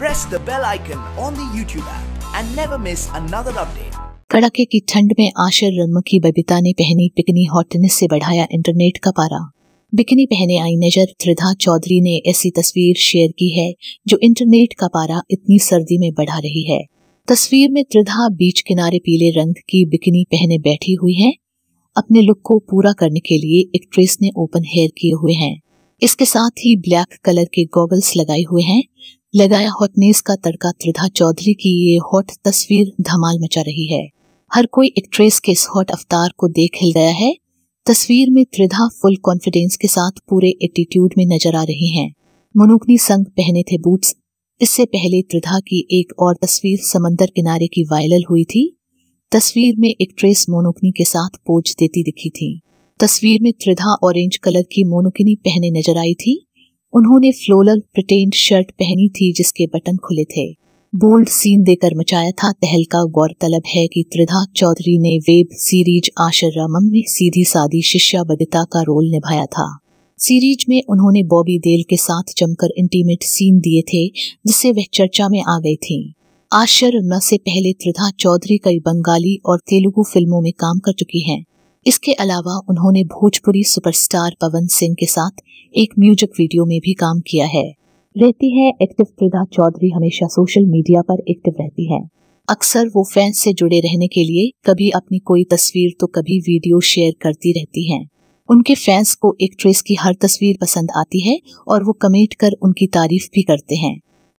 Press the bell icon on the YouTube app and never miss another update कड़ाके की ठंड में आशर रम की बबीता ने पहनी बिकनी हॉटनेस से बढ़ाया इंटरनेट का पारा बिकनी पहने आई नजर त्रिधा चौधरी ने ऐसी तस्वीर शेयर की है जो इंटरनेट का पारा इतनी सर्दी में बढ़ा रही है तस्वीर में त्रिधा बीच किनारे पीले रंग की बिकनी पहने बैठी हुई है अपने लुक को पूरा करने के लिए एक्ट्रेस ने ओपन हेयर किए हुए हैं इसके साथ ही ब्लैक कलर के गॉगल्स लगाए हुए हैं लगाया हॉटनेस का तड़का त्रिधा चौधरी की ये हॉट तस्वीर धमाल मचा रही है हर कोई एक्ट्रेस के इस हॉट अवतार को देख हिल गया है तस्वीर में त्रिधा फुल कॉन्फिडेंस के साथ पूरे एटीट्यूड में नजर आ रही हैं। मनुकनी संग पहने थे बूट्स इससे पहले त्रिधा की एक और तस्वीर समंदर किनारे की वायरल हुई थी तस्वीर में एक ट्रेस मोनुकनी के साथ पोज देती दिखी थी तस्वीर में त्रिधा ऑरेंज कलर की मोनुकनी पहने नजर आई थी उन्होंने फ्लोलर प्रिटेन शर्ट पहनी थी जिसके बटन खुले थे बोल्ड सीन देकर मचाया था तहलका गौरतलब है कि त्रिधा चौधरी ने वेब सीरीज रामम में सीधी सादी शिष्या बदिता का रोल निभाया था सीरीज में उन्होंने बॉबी देल के साथ जमकर इंटीमेट सीन दिए थे जिससे वह चर्चा में आ गई थी आशर न से पहले त्रिधा चौधरी कई बंगाली और तेलुगु फिल्मों में काम कर चुकी हैं इसके अलावा उन्होंने भोजपुरी सुपरस्टार पवन सिंह के साथ एक म्यूजिक वीडियो में भी काम किया है रहती है एक्टिव प्रदा चौधरी हमेशा सोशल मीडिया पर एक्टिव रहती है अक्सर वो फैंस से जुड़े रहने के लिए कभी अपनी कोई तस्वीर तो कभी वीडियो शेयर करती रहती हैं। उनके फैंस को एक्ट्रेस की हर तस्वीर पसंद आती है और वो कमेंट कर उनकी तारीफ भी करते हैं